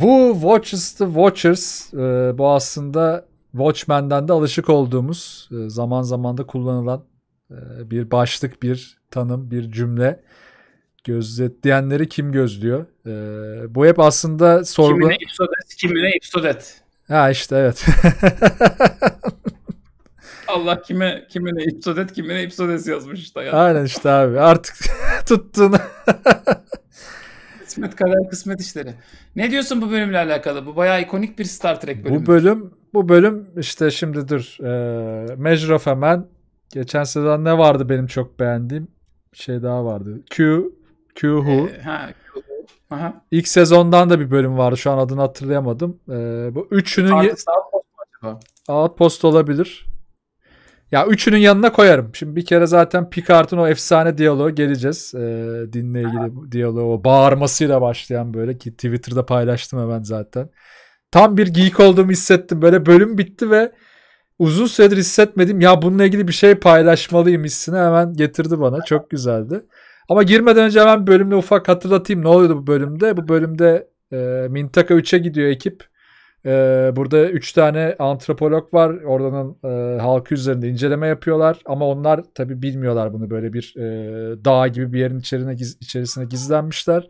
Who Watches the Watchers e, bu aslında Watchmen'den de alışık olduğumuz e, zaman zaman da kullanılan e, bir başlık, bir tanım, bir cümle. Gözetleyenleri kim gözlüyor? E, bu hep aslında sorgu... Kimine ipsodet, kimine ipsodet. Ha işte evet. Allah kime kimine ipsodet kimine ipsodes yazmış işte. Yani. Aynen işte abi artık tuttuğunu kısmet kadar kısmet işleri. Ne diyorsun bu bölümle alakalı? Bu bayağı ikonik bir Star Trek bölümü. Bu bölüm bu bölüm işte şimdi dur. E, Measure of Geçen sezon ne vardı benim çok beğendiğim? şey daha vardı. Q Q Who. E, ha, Q Aha. İlk sezondan da bir bölüm vardı. Şu an adını hatırlayamadım. E, bu üçünün Outpost olabilir. Ya üçünün yanına koyarım. Şimdi bir kere zaten Picard'ın o efsane diyaloğu geleceğiz. Ee, dinle ilgili diyaloğu o bağırmasıyla başlayan böyle ki Twitter'da paylaştım hemen zaten. Tam bir geek olduğumu hissettim. Böyle bölüm bitti ve uzun süredir hissetmedim. Ya bununla ilgili bir şey paylaşmalıyım hissini hemen getirdi bana. Çok güzeldi. Ama girmeden önce hemen bölümle ufak hatırlatayım. Ne oluyordu bu bölümde? Bu bölümde e, Mintaka 3'e gidiyor ekip. Ee, burada 3 tane antropolog var. Oranın e, halkı üzerinde inceleme yapıyorlar. Ama onlar tabi bilmiyorlar bunu. Böyle bir e, dağ gibi bir yerin içerine, giz, içerisine gizlenmişler.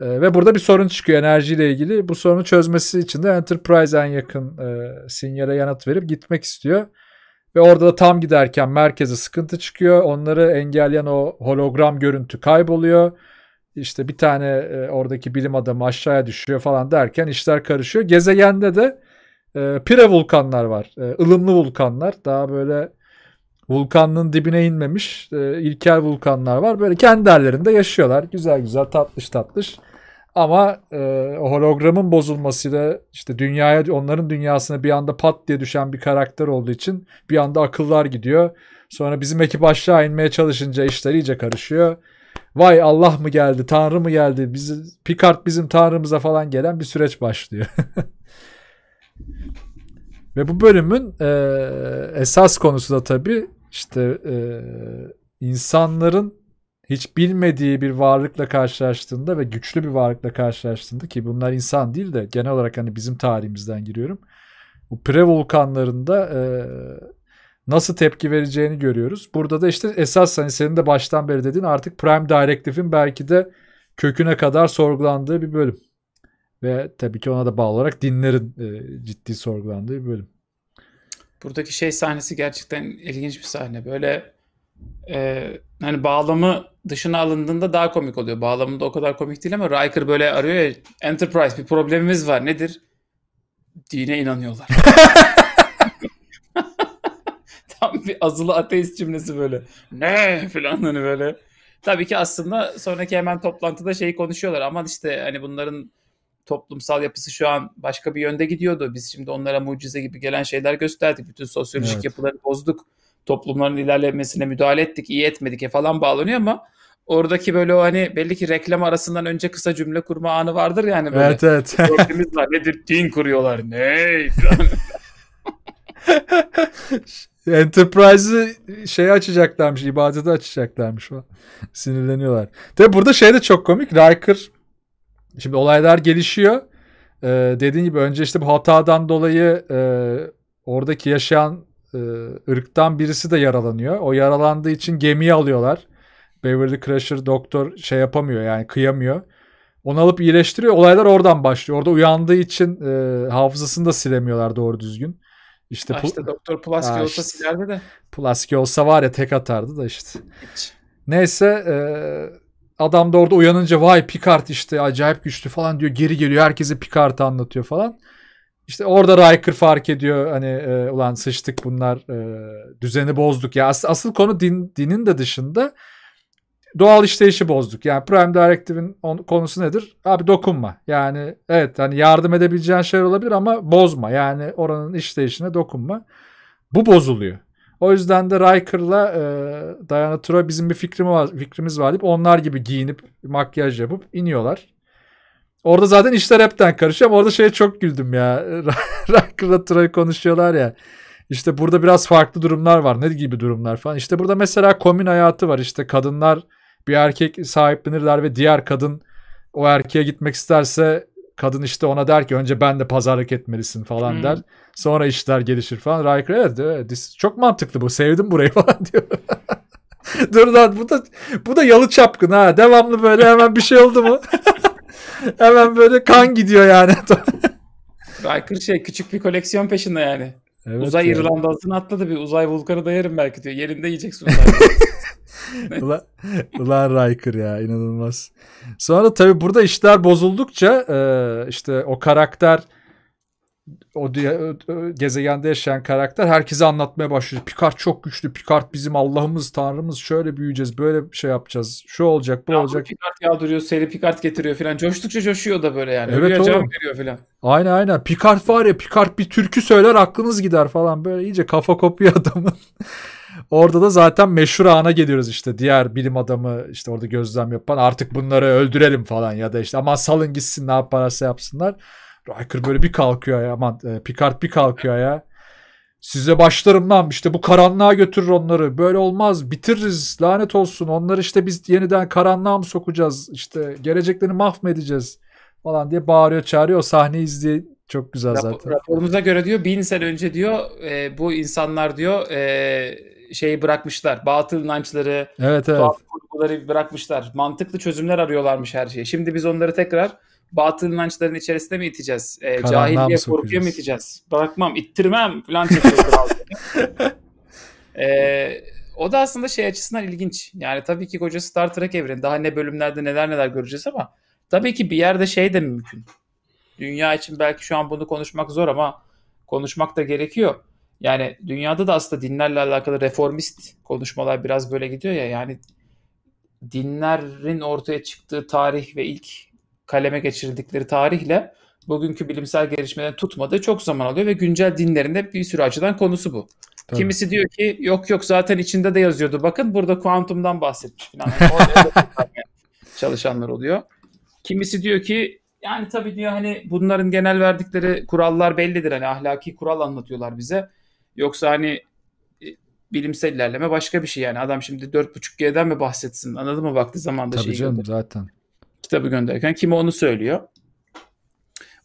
E, ve burada bir sorun çıkıyor enerjiyle ilgili. Bu sorunu çözmesi için de Enterprise en yakın e, sinyale yanıt verip gitmek istiyor. Ve orada da tam giderken merkeze sıkıntı çıkıyor. Onları engelleyen o hologram görüntü kayboluyor işte bir tane e, oradaki bilim adamı aşağıya düşüyor falan derken işler karışıyor. Gezegende de e, pire vulkanlar var. E, ılımlı vulkanlar. Daha böyle vulkanın dibine inmemiş e, ilkel vulkanlar var. Böyle kendi hallerinde yaşıyorlar. Güzel güzel tatlış tatlış. Ama e, o hologramın bozulmasıyla işte dünyaya onların dünyasına bir anda pat diye düşen bir karakter olduğu için bir anda akıllar gidiyor. Sonra bizim ekip aşağı inmeye çalışınca işler iyice karışıyor vay Allah mı geldi, Tanrı mı geldi, biz, Picard bizim Tanrımıza falan gelen bir süreç başlıyor. Ve bu bölümün e, esas konusu da tabii işte e, insanların hiç bilmediği bir varlıkla karşılaştığında ve güçlü bir varlıkla karşılaştığında ki bunlar insan değil de genel olarak hani bizim tarihimizden giriyorum. Bu pre-vulkanlarında e, nasıl tepki vereceğini görüyoruz. Burada da işte esas hani senin de baştan beri dediğin artık Prime Directive'in belki de köküne kadar sorgulandığı bir bölüm. Ve tabii ki ona da bağlı olarak dinlerin e, ciddi sorgulandığı bir bölüm. Buradaki şey sahnesi gerçekten ilginç bir sahne. Böyle e, hani bağlamı dışına alındığında daha komik oluyor. Bağlamında o kadar komik değil ama Riker böyle arıyor ya Enterprise bir problemimiz var nedir? Dine inanıyorlar. tam bir azılı ateist cümlesi böyle. Ne falan hani böyle. Tabii ki aslında sonraki hemen toplantıda şeyi konuşuyorlar. Aman işte hani bunların toplumsal yapısı şu an başka bir yönde gidiyordu. Biz şimdi onlara mucize gibi gelen şeyler gösterdik. Bütün sosyolojik evet. yapıları bozduk. Toplumların ilerlemesine müdahale ettik, iyi etmedik ya e falan bağlanıyor ama oradaki böyle o hani belli ki reklam arasından önce kısa cümle kurma anı vardır yani böyle. Evet evet. Problemimiz var nedir? Din kuruyorlar. Ne? Enterprise'ı şey açacaklarmış, ibadete açacaklarmış falan. Sinirleniyorlar. Tabi burada şey de çok komik. Riker şimdi olaylar gelişiyor. Ee, dediğin gibi önce işte bu hatadan dolayı e, oradaki yaşayan e, ırktan birisi de yaralanıyor. O yaralandığı için gemiyi alıyorlar. Beverly Crusher doktor şey yapamıyor yani kıyamıyor. Onu alıp iyileştiriyor. Olaylar oradan başlıyor. Orada uyandığı için e, hafızasını da silemiyorlar doğru düzgün. İşte, Doktor Pulaski ha, olsa işte, silerdi de. Pulaski olsa var ya tek atardı da işte. Hiç. Neyse e, adam da orada uyanınca vay Picard işte acayip güçlü falan diyor. Geri geliyor herkese Picard'ı anlatıyor falan. İşte orada Riker fark ediyor hani e, ulan sıçtık bunlar e, düzeni bozduk ya. As, asıl konu din, dinin de dışında doğal işleyişi bozduk. Yani Prime Directive'in konusu nedir? Abi dokunma. Yani evet hani yardım edebileceğin şeyler olabilir ama bozma. Yani oranın işleyişine dokunma. Bu bozuluyor. O yüzden de Riker'la e, Diana Troy bizim bir fikrimiz var, fikrimiz var deyip onlar gibi giyinip makyaj yapıp iniyorlar. Orada zaten işler hepten karışıyor ama orada şeye çok güldüm ya. Riker'la Troy konuşuyorlar ya. İşte burada biraz farklı durumlar var. Ne gibi durumlar falan. İşte burada mesela komün hayatı var. İşte kadınlar bir erkek sahiplenirler ve diğer kadın o erkeğe gitmek isterse kadın işte ona der ki önce ben de pazarlık etmelisin falan hmm. der. Sonra işler gelişir falan. Riker evet, evet çok mantıklı bu sevdim burayı falan diyor. Dur lan bu da bu da yalı çapkın ha. Devamlı böyle hemen bir şey oldu mu? hemen böyle kan gidiyor yani. Riker şey küçük bir koleksiyon peşinde yani. Evet uzay yani. İrlanda'sını atladı bir uzay vulkanı dayarım belki diyor. Yerinde yiyeceksin uzay ulan, ulan Riker ya inanılmaz. Sonra tabi burada işler bozuldukça e, işte o karakter o e, e, gezegende yaşayan karakter herkese anlatmaya başlıyor. Picard çok güçlü. Picard bizim Allah'ımız, Tanrımız. Şöyle büyüyeceğiz, böyle şey yapacağız. Şu olacak, bu ya, olacak. Picard yağdırıyor, seri Picard getiriyor falan. Coştukça coşuyor da böyle yani. Evet oğlum. veriyor falan. Aynen aynen. Picard var ya, Picard bir türkü söyler aklınız gider falan. Böyle iyice kafa kopuyor adamın. Orada da zaten meşhur ana geliyoruz işte. Diğer bilim adamı işte orada gözlem yapan artık bunları öldürelim falan ya da işte aman salın gitsin ne yaparsa yapsınlar. Riker böyle bir kalkıyor ya aman e, Picard bir kalkıyor ya. Size başlarım lan işte bu karanlığa götürür onları. Böyle olmaz bitiririz lanet olsun. Onları işte biz yeniden karanlığa mı sokacağız? İşte geleceklerini mahvedeceğiz falan diye bağırıyor çağırıyor. O sahneyi izleye çok güzel zaten. Raporumuza göre diyor bin sene önce diyor e, bu insanlar diyor e, şeyi bırakmışlar. Batıl inançları, evet, evet. kurguları bırakmışlar. Mantıklı çözümler arıyorlarmış her şeye. Şimdi biz onları tekrar batıl inançların içerisinde mi iteceğiz? E, Karanlığa cahilliğe korkuya mı iteceğiz? Bırakmam, ittirmem falan e, o da aslında şey açısından ilginç. Yani tabii ki koca Star Trek evreni daha ne bölümlerde neler neler göreceğiz ama tabii ki bir yerde şey de mümkün. Dünya için belki şu an bunu konuşmak zor ama konuşmak da gerekiyor. Yani dünyada da aslında dinlerle alakalı reformist konuşmalar biraz böyle gidiyor ya yani dinlerin ortaya çıktığı tarih ve ilk kaleme geçirdikleri tarihle bugünkü bilimsel gelişmelerin tutmadığı çok zaman alıyor ve güncel dinlerin de bir sürü açıdan konusu bu. Tabii. Kimisi diyor ki yok yok zaten içinde de yazıyordu. Bakın burada kuantumdan bahsetmiş falan. çalışanlar oluyor. Kimisi diyor ki yani tabii diyor hani bunların genel verdikleri kurallar bellidir. Hani ahlaki kural anlatıyorlar bize. Yoksa hani e, bilimsel ilerleme başka bir şey yani. Adam şimdi 4.5G'den mi bahsetsin? Anladın mı vakti zamanda Tabii şeyi canım zaten. Kitabı gönderirken kim onu söylüyor.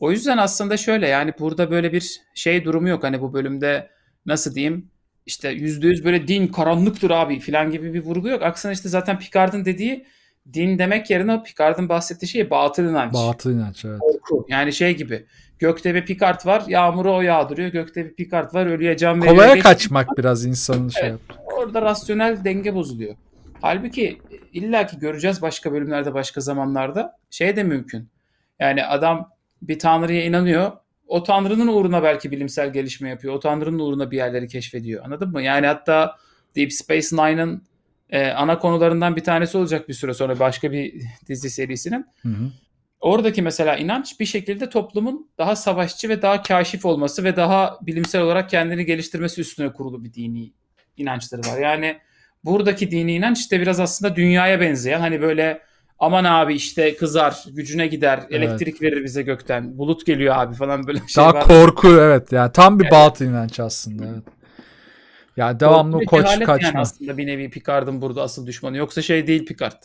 O yüzden aslında şöyle yani burada böyle bir şey durumu yok. Hani bu bölümde nasıl diyeyim işte yüzde yüz böyle din karanlıktır abi filan gibi bir vurgu yok. Aksine işte zaten Picard'ın dediği din demek yerine Picard'ın bahsettiği şey batıl inanç. Batıl inanç evet. Korku. Yani şey gibi Gökte bir Picard var. Yağmuru o yağdırıyor. Gökte bir Picard var. Ölüye can veriyor. Kolaya Geç... kaçmak biraz insanın şey evet, şey yaptı. Orada rasyonel denge bozuluyor. Halbuki illaki göreceğiz başka bölümlerde başka zamanlarda şey de mümkün. Yani adam bir tanrıya inanıyor. O tanrının uğruna belki bilimsel gelişme yapıyor. O tanrının uğruna bir yerleri keşfediyor. Anladın mı? Yani hatta Deep Space Nine'ın e, ana konularından bir tanesi olacak bir süre sonra başka bir dizi serisinin. Hı hı. Oradaki mesela inanç bir şekilde toplumun daha savaşçı ve daha kaşif olması ve daha bilimsel olarak kendini geliştirmesi üstüne kurulu bir dini inançları var. Yani buradaki dini inanç işte biraz aslında dünyaya benzeyen hani böyle aman abi işte kızar, gücüne gider, evet. elektrik verir bize gökten, bulut geliyor abi falan böyle şey Daha var. korku evet yani tam bir evet. batıl inanç aslında. Evet. Yani devamlı koç kaçma. Yani aslında bir nevi Picard'ın burada asıl düşmanı. Yoksa şey değil Picard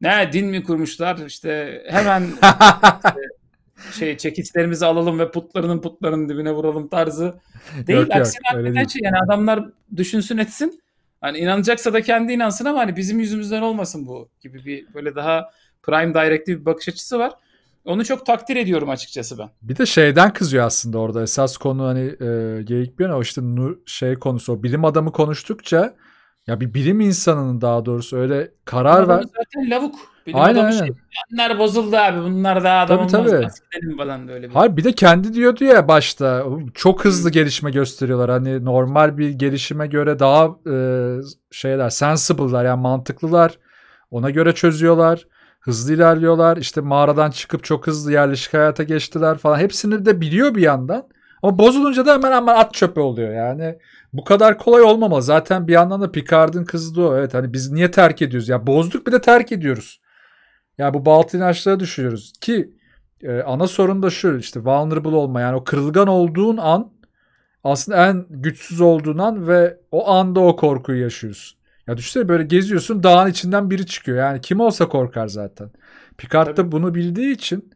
ne din mi kurmuşlar işte hemen işte, şey çekiçlerimizi alalım ve putlarının putlarının dibine vuralım tarzı değil. Yok, Aksine yok, hakikaten değil. şey yani adamlar düşünsün etsin. Hani inanacaksa da kendi inansın ama hani bizim yüzümüzden olmasın bu gibi bir böyle daha prime directive bir bakış açısı var. Onu çok takdir ediyorum açıkçası ben. Bir de şeyden kızıyor aslında orada esas konu hani e, geyik bir yana o işte şey konusu o bilim adamı konuştukça ya bir bilim insanının daha doğrusu öyle karar Bunlar ver. Zaten lavuk. Bilim aynen aynen. Şey. Bunlar bozuldu abi. Bunlar daha adam tabii, olmaz. Tabii. falan böyle. Bir. Hayır bir de kendi diyordu ya başta çok hızlı gelişme gösteriyorlar. Hani normal bir gelişime göre daha e, şeyler sensible'lar yani mantıklılar. Ona göre çözüyorlar. Hızlı ilerliyorlar. İşte mağaradan çıkıp çok hızlı yerleşik hayata geçtiler falan. Hepsini de biliyor bir yandan. Ama bozulunca da hemen hemen at çöpe oluyor yani. Bu kadar kolay olmamalı. Zaten bir yandan da Picard'ın kızdı o. Evet hani biz niye terk ediyoruz? Ya bozduk bir de terk ediyoruz. Ya bu Baltin inançlara düşüyoruz. Ki e, ana sorun da şu işte vulnerable olma. Yani o kırılgan olduğun an aslında en güçsüz olduğun an ve o anda o korkuyu yaşıyorsun. Ya düşünsene böyle geziyorsun dağın içinden biri çıkıyor. Yani kim olsa korkar zaten. Picard da bunu bildiği için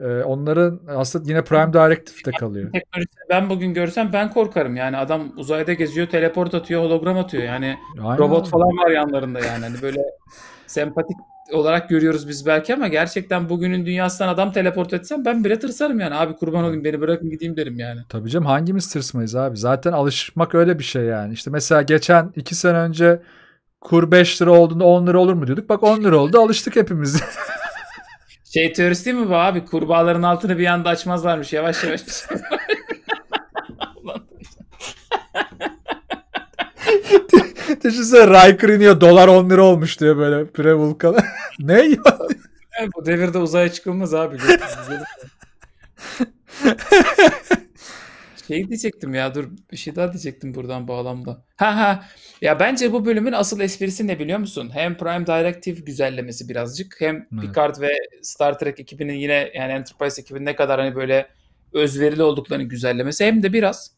ee, onların aslında yine Prime Directive'de kalıyor. Ben bugün görsem ben korkarım. Yani adam uzayda geziyor, teleport atıyor, hologram atıyor. Yani Aynen. robot falan var yanlarında yani. Hani böyle sempatik olarak görüyoruz biz belki ama gerçekten bugünün dünyasından adam teleport etsem ben bile tırsarım yani. Abi kurban olayım beni bırakın gideyim derim yani. Tabii canım hangimiz tırsmayız abi? Zaten alışmak öyle bir şey yani. İşte mesela geçen iki sene önce kur 5 lira olduğunda 10 lira olur mu diyorduk. Bak 10 lira oldu alıştık hepimiz. Şey teorisi değil mi bu abi? Kurbağaların altını bir anda açmazlarmış yavaş yavaş. Düşünsene Riker iniyor dolar 10 lira olmuş diyor böyle pre-vulkan. ne ya? bu devirde uzaya çıkılmaz abi. Şey diyecektim ya dur bir şey daha diyecektim buradan bağlamda. Ha ha. Ya bence bu bölümün asıl esprisi ne biliyor musun? Hem Prime Directive güzellemesi birazcık hem evet. Picard ve Star Trek ekibinin yine yani Enterprise ekibinin ne kadar hani böyle özverili olduklarını güzellemesi hem de biraz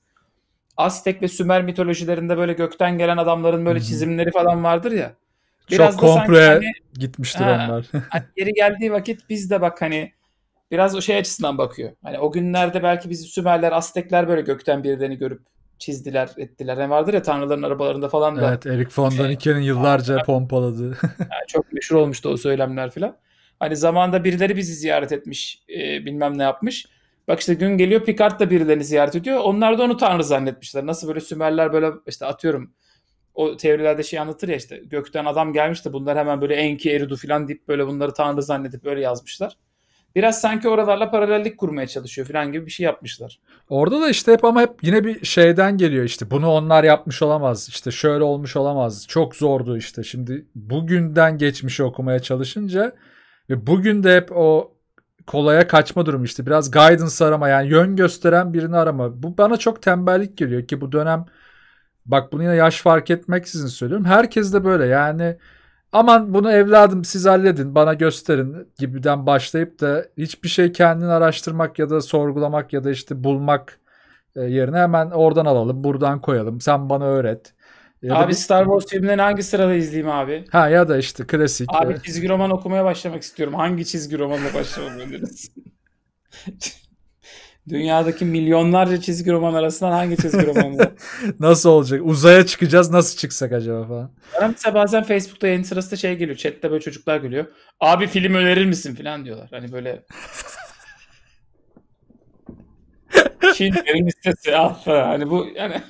Aztek ve Sümer mitolojilerinde böyle gökten gelen adamların böyle Hı-hı. çizimleri falan vardır ya. Biraz Çok komple hani, gitmiştir ha, onlar. hani geri geldiği vakit biz de bak hani biraz o şey açısından bakıyor. Hani o günlerde belki biz Sümerler, Aztekler böyle gökten birilerini görüp çizdiler, ettiler. ne hani vardır ya tanrıların arabalarında falan da. Evet, Erik von şey Daniken'in yıllarca abi, pompaladığı. yani çok meşhur olmuştu o söylemler falan. Hani zamanda birileri bizi ziyaret etmiş, e, bilmem ne yapmış. Bak işte gün geliyor Picard da birilerini ziyaret ediyor. Onlar da onu tanrı zannetmişler. Nasıl böyle Sümerler böyle işte atıyorum o teorilerde şey anlatır ya işte gökten adam gelmiş de bunlar hemen böyle Enki Eridu falan deyip böyle bunları tanrı zannedip böyle yazmışlar. Biraz sanki oralarla paralellik kurmaya çalışıyor falan gibi bir şey yapmışlar. Orada da işte hep ama hep yine bir şeyden geliyor işte bunu onlar yapmış olamaz işte şöyle olmuş olamaz çok zordu işte şimdi bugünden geçmişi okumaya çalışınca ve bugün de hep o kolaya kaçma durumu işte biraz guidance arama yani yön gösteren birini arama. Bu bana çok tembellik geliyor ki bu dönem bak bunu yine yaş fark etmeksizin söylüyorum. Herkes de böyle yani aman bunu evladım siz halledin bana gösterin gibiden başlayıp da hiçbir şey kendin araştırmak ya da sorgulamak ya da işte bulmak e, yerine hemen oradan alalım buradan koyalım sen bana öğret. Ya abi bir... Star Wars filmlerini hangi sırada izleyeyim abi? Ha ya da işte klasik. Abi e, çizgi roman okumaya başlamak istiyorum. Hangi çizgi romanla başlamalıyız? Dünyadaki milyonlarca çizgi roman arasından hangi çizgi romanı? nasıl olacak? Uzaya çıkacağız nasıl çıksak acaba falan. Bana mesela bazen Facebook'ta yayın sırasında şey geliyor. Chat'te böyle çocuklar gülüyor. Abi film önerir misin falan diyorlar. Hani böyle Schindler'in istesi? al falan. Hani bu yani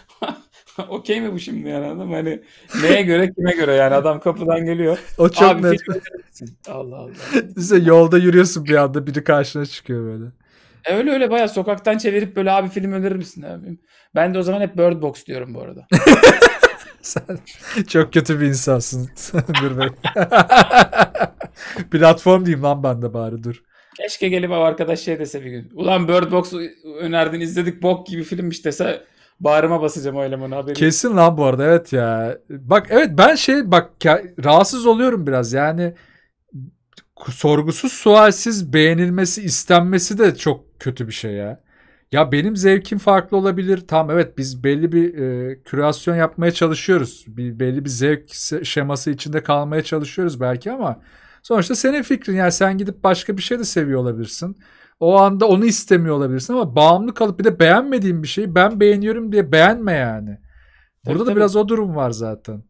okey mi bu şimdi yani adam? Hani neye göre kime göre yani adam kapıdan geliyor. O çok Abi, net. Allah Allah. Size yolda yürüyorsun bir anda biri karşına çıkıyor böyle. Öyle öyle bayağı sokaktan çevirip böyle abi film önerir misin abim? Ben de o zaman hep Bird Box diyorum bu arada. Sen çok kötü bir insansın. Dur be. Platform diyeyim lan ben de bari dur. Keşke gelip av arkadaş şey dese bir gün. Ulan Bird Box önerdin izledik bok gibi filmmiş dese bağrıma basacağım o elemanı haberi. Kesin lan bu arada evet ya. Bak evet ben şey bak rahatsız oluyorum biraz yani sorgusuz sualsiz beğenilmesi istenmesi de çok kötü bir şey ya. Ya benim zevkim farklı olabilir. Tam evet biz belli bir e, kürasyon yapmaya çalışıyoruz. Bir, belli bir zevk şeması içinde kalmaya çalışıyoruz belki ama sonuçta senin fikrin. Yani sen gidip başka bir şey de seviyor olabilirsin. O anda onu istemiyor olabilirsin ama bağımlı kalıp bir de beğenmediğin bir şeyi ben beğeniyorum diye beğenme yani. Burada tabii, da tabii. biraz o durum var zaten.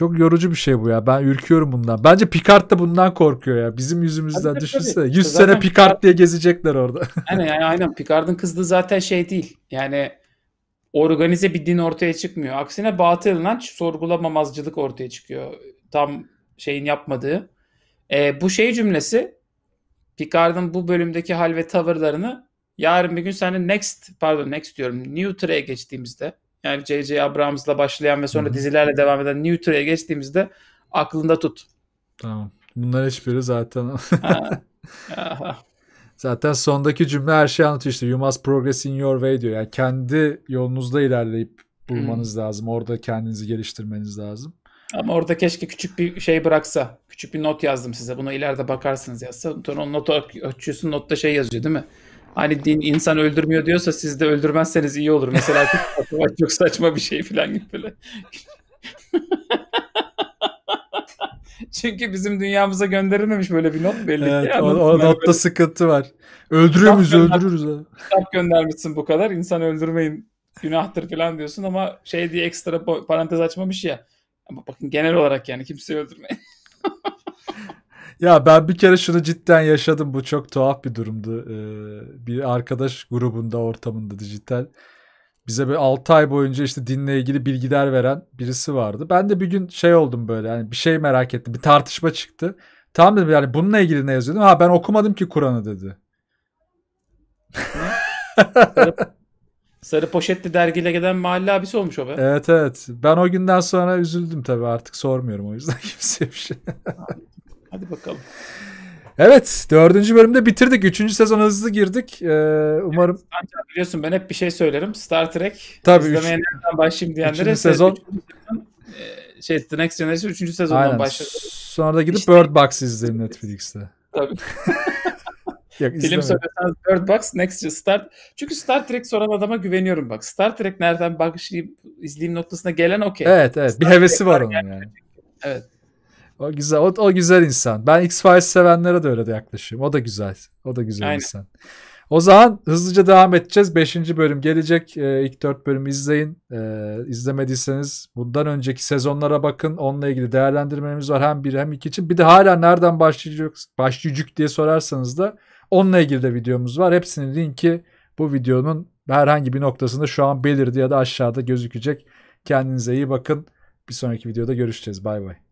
Çok yorucu bir şey bu ya. Ben ürküyorum bundan. Bence Picard da bundan korkuyor ya. Bizim yüzümüzden tabii, düşünse. 100 zaten sene Picard diye gezecekler orada. aynen yani aynen. Picard'ın kızdığı zaten şey değil. Yani organize bir din ortaya çıkmıyor. Aksine batıl inanç sorgulamamazcılık ortaya çıkıyor. Tam şeyin yapmadığı. E, bu şey cümlesi Picard'ın bu bölümdeki hal ve tavırlarını yarın bir gün senin next pardon next diyorum New Track'e geçtiğimizde yani J.J. Abrams'la başlayan ve sonra Hı-hı. dizilerle devam eden New Tray'e geçtiğimizde aklında tut. Tamam. Bunlar hiçbiri zaten. zaten sondaki cümle her şeyi anlatıyor işte. You must progress in your way diyor. Yani kendi yolunuzda ilerleyip bulmanız Hı-hı. Hmm. lazım. Orada kendinizi geliştirmeniz lazım. Ama orada keşke küçük bir şey bıraksa. Küçük bir not yazdım size. Buna ileride bakarsınız yazsa. Sonra notu açıyorsun, Notta şey yazıyor değil mi? hani din insan öldürmüyor diyorsa siz de öldürmezseniz iyi olur. Mesela çok saçma bir şey falan gibi böyle. Çünkü bizim dünyamıza gönderilmemiş böyle bir not belli evet, ki. O, o notta sıkıntı var. Öldürüyor muyuz öldürürüz. Abi. Kitap göndermişsin bu kadar insan öldürmeyin günahtır falan diyorsun ama şey diye ekstra parantez açmamış ya. Ama bakın genel olarak yani kimseyi öldürmeyin. Ya ben bir kere şunu cidden yaşadım. Bu çok tuhaf bir durumdu. Ee, bir arkadaş grubunda ortamında dijital. Bize bir 6 ay boyunca işte dinle ilgili bilgiler veren birisi vardı. Ben de bir gün şey oldum böyle yani bir şey merak ettim. Bir tartışma çıktı. Tamam dedim yani bununla ilgili ne yazıyordun? Ha ben okumadım ki Kur'an'ı dedi. sarı, sarı poşetli dergiyle gelen mahalle abisi olmuş o be. Evet evet. Ben o günden sonra üzüldüm tabii artık sormuyorum o yüzden kimseye bir şey. Hadi bakalım. Evet dördüncü bölümde bitirdik. Üçüncü sezon hızlı girdik. Ee, umarım. Evet, biliyorsun ben hep bir şey söylerim. Star Trek. Tabii. İzlemeye başlayayım diyenlere. sezon. sezon e, şey The Next Generation üçüncü sezondan Aynen. başladı. Sonra da gidip işte... Bird Box izledim Netflix'te. Tabii. Yok, Film söylesen Bird Box, Next Star. Çünkü Star Trek soran adama güveniyorum bak. Star Trek nereden başlayıp izleyeyim noktasına gelen okey. Evet evet Star bir hevesi Trek var onun yani. yani. Evet. O güzel. O, o güzel insan. Ben X-Files sevenlere de öyle de yaklaşıyorum. O da güzel. O da güzel Aynen. insan. O zaman hızlıca devam edeceğiz. Beşinci bölüm gelecek. Ee, ilk dört bölümü izleyin. Ee, izlemediyseniz bundan önceki sezonlara bakın. Onunla ilgili değerlendirmemiz var. Hem bir hem iki için. Bir de hala nereden başlayacak, başlayacak diye sorarsanız da onunla ilgili de videomuz var. Hepsinin linki bu videonun herhangi bir noktasında şu an belirdi ya da aşağıda gözükecek. Kendinize iyi bakın. Bir sonraki videoda görüşeceğiz. Bay bay.